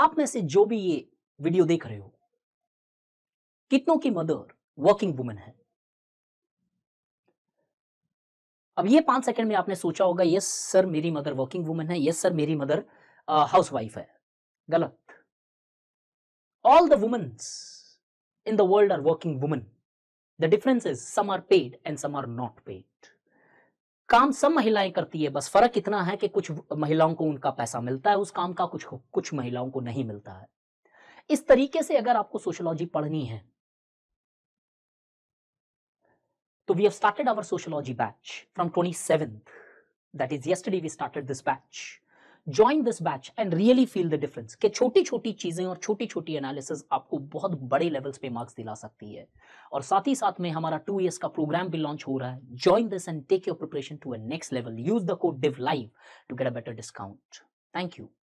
आप में से जो भी ये वीडियो देख रहे हो कितनों की मदर वर्किंग वुमेन है अब ये पांच सेकंड में आपने सोचा होगा यस सर मेरी मदर वर्किंग वुमेन है यस सर मेरी मदर हाउस वाइफ है गलत all the womens in the world are working women the difference is some are paid and some are not paid काम सब महिलाएं करती है बस फर्क इतना है कि कुछ महिलाओं को उनका पैसा मिलता है उस काम का कुछ कुछ महिलाओं को नहीं मिलता है इस तरीके से अगर आपको सोशोलॉजी पढ़नी है तो we have started our sociology batch from twenty seventh that is yesterday we started this batch join this batch and really feel the difference कि छोटी छोटी चीज़ें और छोटी छोटी एनालिसिस आपको बहुत बड़े लेवल्स पे मार्क्स दिला सकती है और साथ ही साथ में हमारा टू ईयर्स का प्रोग्राम भी लॉन्च हो रहा है join this and take your preparation to a next level use the code div live to get a better discount thank you